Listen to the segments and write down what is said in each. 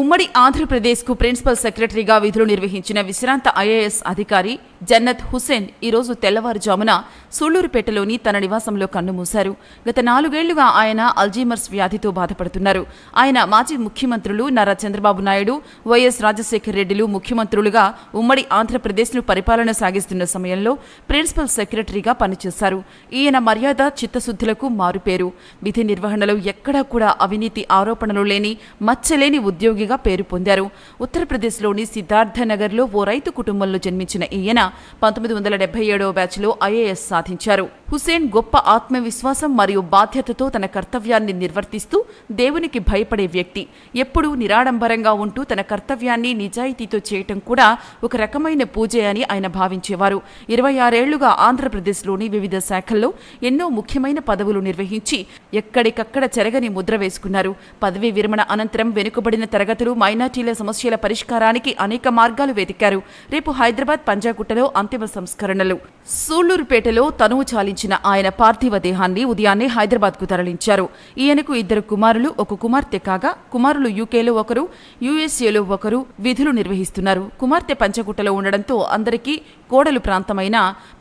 ఉమ్మడి ఆంధ్రప్రదేశ్కు ప్రిన్సిపల్ సెక్రటరీగా విధులు నిర్వహించిన విశ్రాంత ఐఏఎస్ అధికారి జన్నత్ హుసేన్ ఈరోజు తెల్లవారుజామున సూళ్లూరుపేటలోని తన నివాసంలో కన్నుమూశారు గత నాలుగేళ్లుగా ఆయన అల్జీమర్స్ వ్యాధితో బాధపడుతున్నారు ఆయన మాజీ ముఖ్యమంత్రులు నారా చంద్రబాబు నాయుడు వైఎస్ రాజశేఖర్ రెడ్డిలు ముఖ్యమంత్రులుగా ఉమ్మడి ఆంధ్రప్రదేశ్ను పరిపాలన సాగిస్తున్న సమయంలో ప్రిన్సిపల్ సెక్రటరీగా పనిచేశారు ఈయన మర్యాద చిత్తశుద్ధులకు మారుపేరు విధి నిర్వహణలో ఎక్కడా కూడా అవినీతి ఆరోపణలు లేని మచ్చలేని ఉద్యోగిగా పేరు పొందారు ఉత్తరప్రదేశ్లోని సిద్ధార్థనగర్లో ఓ రైతు కుటుంబంలో జన్మించిన ఈయన పంతొమ్మిది వందల డెబ్బై ఏడవ బ్యాచ్లో ఐఏఎస్ సాధించారు హుసేన్ గొప్ప ఆత్మవిశ్వాసం మరియు బాధ్యతతో తన కర్తవ్యాన్ని నిర్వర్తిస్తూ దేవునికి భయపడే వ్యక్తి ఎప్పుడూ నిరాడంబరంగా ఉంటూ తన కర్తవ్యాన్ని నిజాయితీతో చేయటం కూడా ఒక రకమైన పూజ అని ఆయన భావించేవారు ఇరవై ఆరేళ్లుగా ఆంధ్రప్రదేశ్లోని వివిధ శాఖల్లో ఎన్నో ముఖ్యమైన పదవులు నిర్వహించి ఎక్కడికక్కడ చెరగని ముద్ర వేసుకున్నారు పదవీ విరమణ అనంతరం వెనుకబడిన తరగతులు మైనార్టీల సమస్యల పరిష్కారానికి అనేక మార్గాలు వెతికారు రేపు హైదరాబాద్ పంజాగుట్టలో అంతిమ సంస్కరణలు సూళ్లూరుపేటలో తనువు చాలించారు మరణించిన ఆయన పార్థివ దేహాన్ని ఉదయాన్నే హైదరాబాద్కు తరలించారు ఈయనకు ఇద్దరు కుమారులు ఒక కుమార్తె కాగా కుమారులు యూకేలో ఒకరు యూఎస్ఏలో ఒకరు విధులు నిర్వహిస్తున్నారు కుమార్తె పంచగుట్టలో ఉండడంతో అందరికీ కోడలు ప్రాంతమైన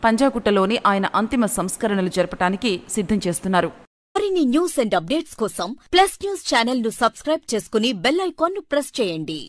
పంజాగుట్టలోని ఆయన అంతిమ సంస్కరణలు జరపడానికి సిద్ధం చేస్తున్నారు మరిన్ని న్యూస్ అండ్ అప్డేట్స్ కోసం ప్లస్ న్యూస్ ఛానల్ ను సబ్స్క్రైబ్ చేసుకుని బెల్ ఐకాన్ ను ప్రెస్ చేయండి